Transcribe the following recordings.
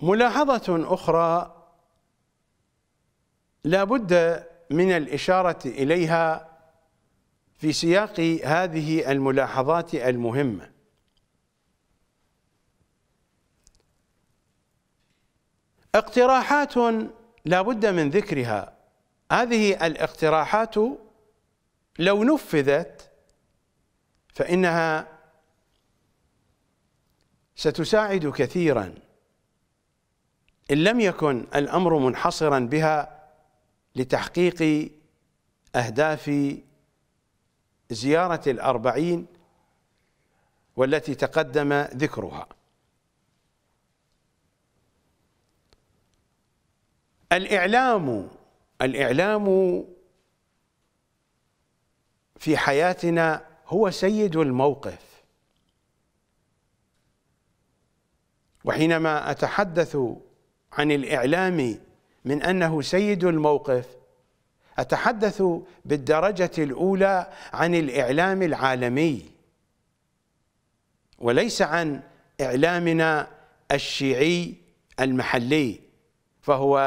ملاحظة أخرى لا بد من الإشارة إليها في سياق هذه الملاحظات المهمة اقتراحات لا بد من ذكرها هذه الاقتراحات لو نفذت فإنها ستساعد كثيراً إن لم يكن الأمر منحصرا بها لتحقيق أهداف زيارة الأربعين والتي تقدم ذكرها الإعلام الإعلام في حياتنا هو سيد الموقف وحينما أتحدث عن الإعلام من أنه سيد الموقف أتحدث بالدرجة الأولى عن الإعلام العالمي وليس عن إعلامنا الشيعي المحلي فهو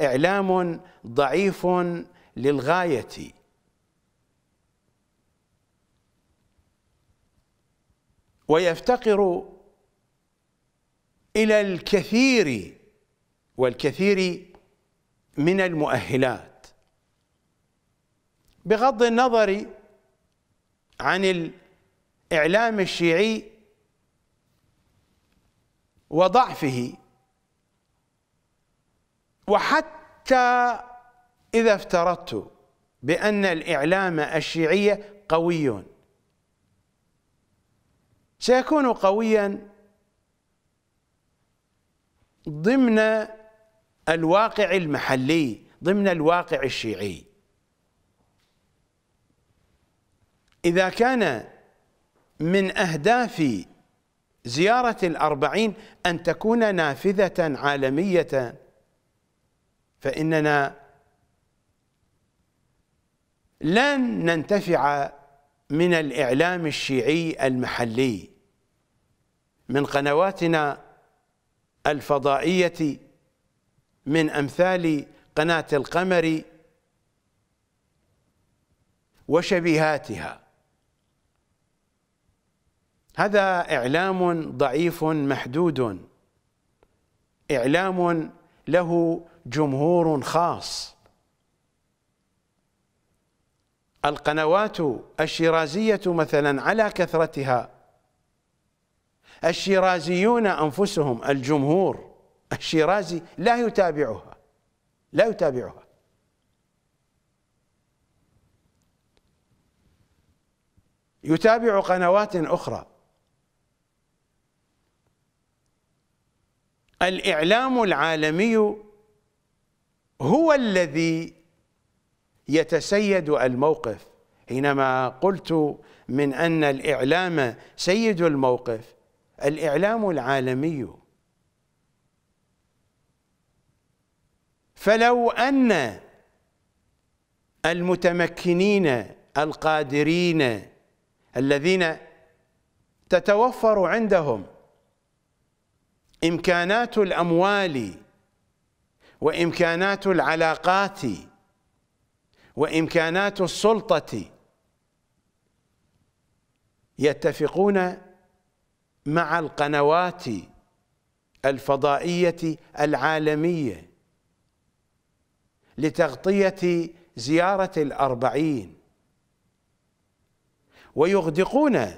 إعلام ضعيف للغاية ويفتقر إلى الكثير والكثير من المؤهلات بغض النظر عن الإعلام الشيعي وضعفه وحتى إذا افترضت بأن الإعلام الشيعي قوي سيكون قويا ضمن الواقع المحلي ضمن الواقع الشيعي إذا كان من أهداف زيارة الأربعين أن تكون نافذة عالمية فإننا لن ننتفع من الإعلام الشيعي المحلي من قنواتنا الفضائية من أمثال قناة القمر وشبيهاتها هذا إعلام ضعيف محدود إعلام له جمهور خاص القنوات الشيرازية مثلا على كثرتها الشيرازيون أنفسهم الجمهور الشيرازي لا يتابعها لا يتابعها يتابع قنوات أخرى الإعلام العالمي هو الذي يتسيد الموقف حينما قلت من أن الإعلام سيد الموقف الإعلام العالمي فلو أن المتمكنين القادرين الذين تتوفر عندهم إمكانات الأموال وإمكانات العلاقات وإمكانات السلطة يتفقون مع القنوات الفضائية العالمية لتغطية زيارة الأربعين ويغدقون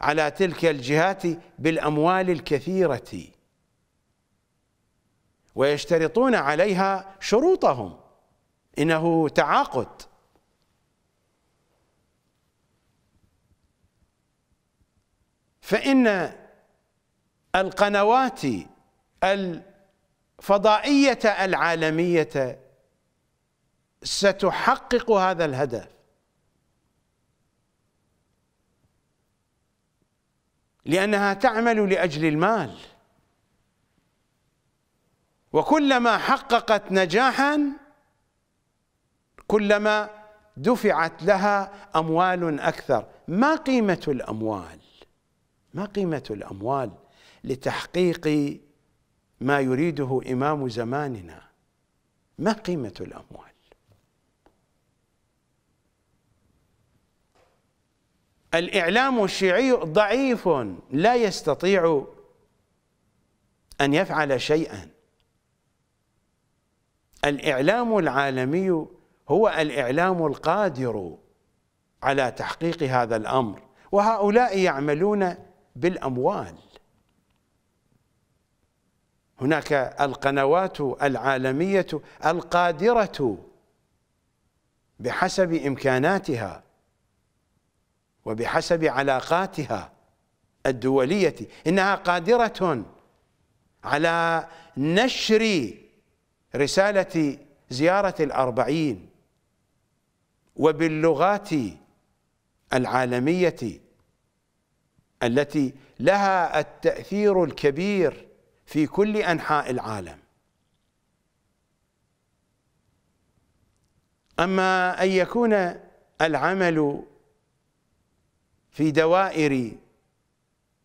على تلك الجهات بالأموال الكثيرة ويشترطون عليها شروطهم إنه تعاقد فإن القنوات الفضائية العالمية ستحقق هذا الهدف لأنها تعمل لأجل المال وكلما حققت نجاحا كلما دفعت لها أموال أكثر ما قيمة الأموال ما قيمة الأموال لتحقيق ما يريده إمام زماننا ما قيمة الأموال الإعلام الشيعي ضعيف لا يستطيع أن يفعل شيئا الإعلام العالمي هو الإعلام القادر على تحقيق هذا الأمر وهؤلاء يعملون بالأموال هناك القنوات العالمية القادرة بحسب إمكاناتها وبحسب علاقاتها الدولية إنها قادرة على نشر رسالة زيارة الأربعين وباللغات العالمية التي لها التأثير الكبير في كل أنحاء العالم أما أن يكون العمل في دوائر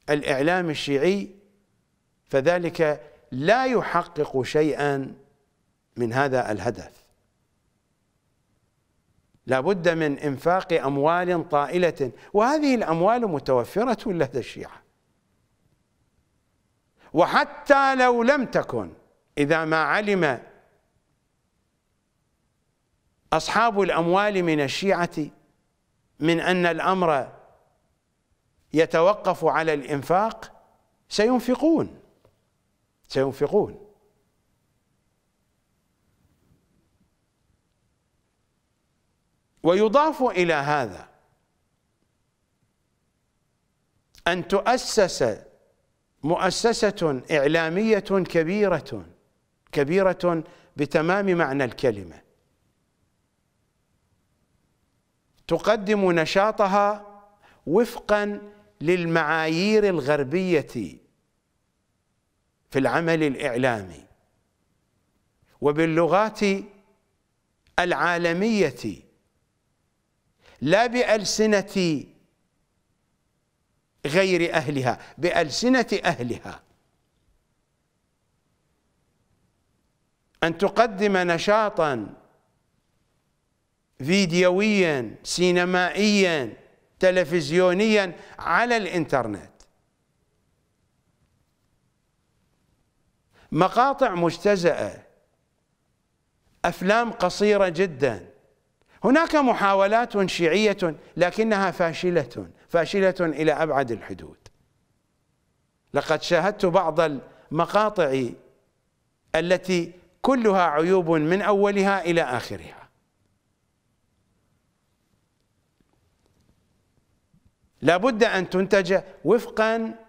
الإعلام الشيعي فذلك لا يحقق شيئا من هذا الهدف لا بد من إنفاق أموال طائلة وهذه الأموال متوفرة لدى الشيعة وحتى لو لم تكن إذا ما علم أصحاب الأموال من الشيعة من أن الأمر يتوقف على الإنفاق سينفقون سينفقون ويضاف إلى هذا أن تؤسس مؤسسة إعلامية كبيرة كبيرة بتمام معنى الكلمة تقدم نشاطها وفقا للمعايير الغربية في العمل الإعلامي وباللغات العالمية لا بألسنة غير أهلها بألسنة أهلها أن تقدم نشاطا فيديويا سينمائيا تلفزيونيا على الانترنت مقاطع مجتزأة أفلام قصيرة جدا هناك محاولات شيعية لكنها فاشلة فاشلة إلى أبعد الحدود لقد شاهدت بعض المقاطع التي كلها عيوب من أولها إلى آخرها لابد أن تنتج وفقا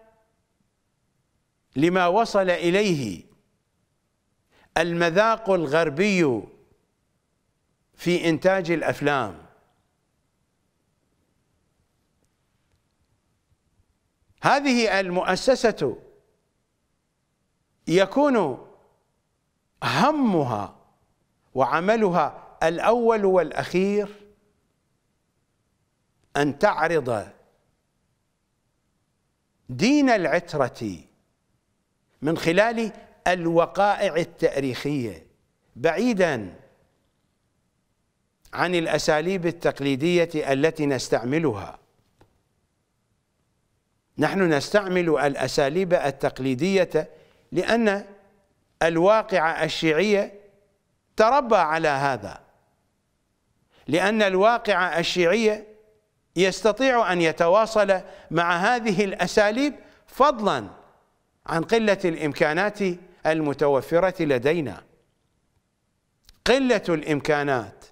لما وصل إليه المذاق الغربي في إنتاج الأفلام هذه المؤسسة يكون همها وعملها الأول والأخير أن تعرض دين العترة من خلال الوقائع التاريخية بعيدا عن الأساليب التقليدية التي نستعملها نحن نستعمل الأساليب التقليدية لأن الواقع الشيعية تربى على هذا لأن الواقع الشيعية يستطيع أن يتواصل مع هذه الأساليب فضلا عن قلة الإمكانات المتوفرة لدينا قلة الإمكانات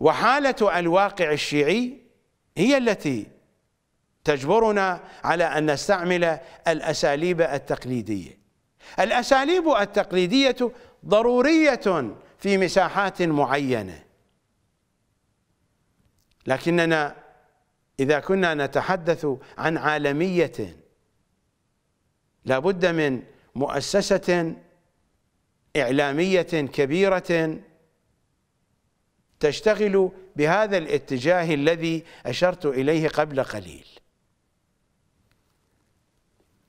وحالة الواقع الشيعي هي التي تجبرنا على أن نستعمل الأساليب التقليدية الأساليب التقليدية ضرورية في مساحات معينه لكننا إذا كنا نتحدث عن عالمية لابد من مؤسسة إعلامية كبيرة تشتغل بهذا الاتجاه الذي أشرت إليه قبل قليل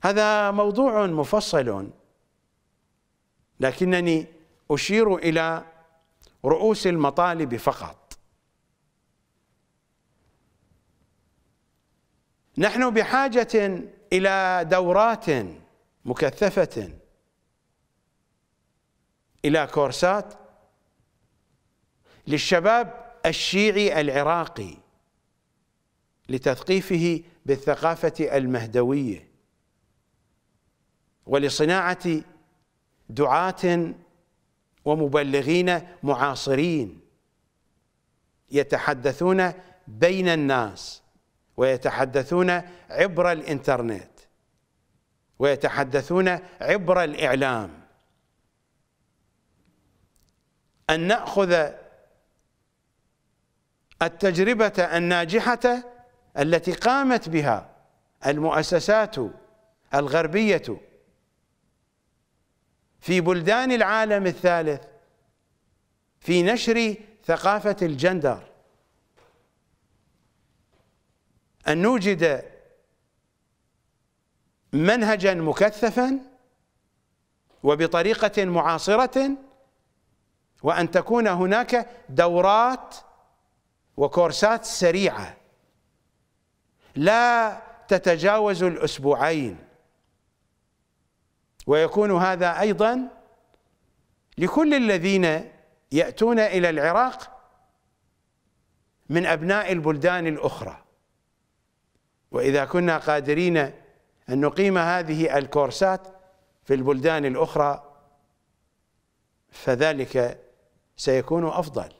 هذا موضوع مفصل لكنني أشير إلى رؤوس المطالب فقط نحن بحاجة إلى دورات مكثفة إلى كورسات للشباب الشيعي العراقي لتثقيفه بالثقافة المهدوية ولصناعة دعاة ومبلغين معاصرين يتحدثون بين الناس ويتحدثون عبر الانترنت ويتحدثون عبر الاعلام ان ناخذ التجربه الناجحه التي قامت بها المؤسسات الغربيه في بلدان العالم الثالث في نشر ثقافه الجندر أن نوجد منهجا مكثفا وبطريقة معاصرة وأن تكون هناك دورات وكورسات سريعة لا تتجاوز الأسبوعين ويكون هذا أيضا لكل الذين يأتون إلى العراق من أبناء البلدان الأخرى وإذا كنا قادرين أن نقيم هذه الكورسات في البلدان الأخرى فذلك سيكون أفضل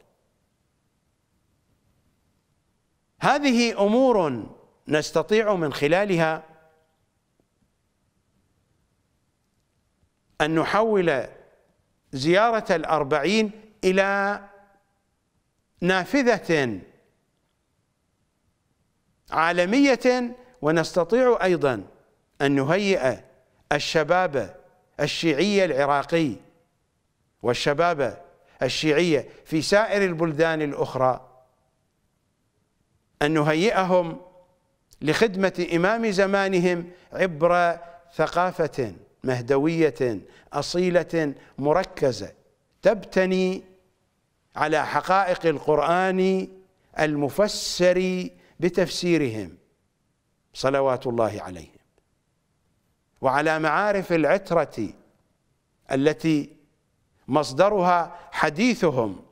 هذه أمور نستطيع من خلالها أن نحول زيارة الأربعين إلى نافذة عالمية ونستطيع أيضا أن نهيئ الشباب الشيعي العراقي والشباب الشيعية في سائر البلدان الأخرى أن نهيئهم لخدمة إمام زمانهم عبر ثقافة مهدوية أصيلة مركزة تبتني على حقائق القرآن المفسر بتفسيرهم صلوات الله عليهم وعلى معارف العترة التي مصدرها حديثهم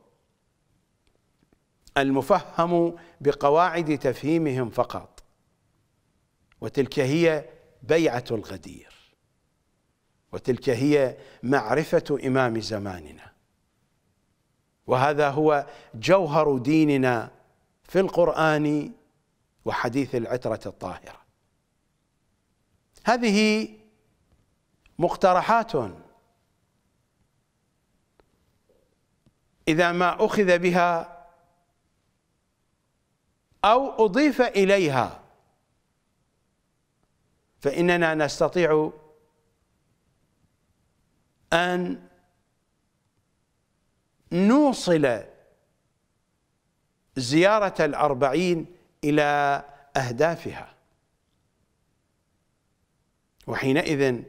المفهم بقواعد تفهيمهم فقط وتلك هي بيعة الغدير وتلك هي معرفة إمام زماننا وهذا هو جوهر ديننا في القرآن وحديث العترة الطاهرة هذه مقترحات إذا ما أخذ بها أو أضيف إليها فإننا نستطيع أن نوصل زيارة الأربعين إلى أهدافها وحينئذ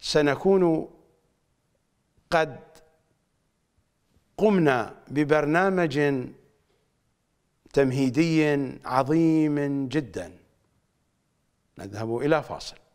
سنكون قد قمنا ببرنامج تمهيدي عظيم جدا نذهب إلى فاصل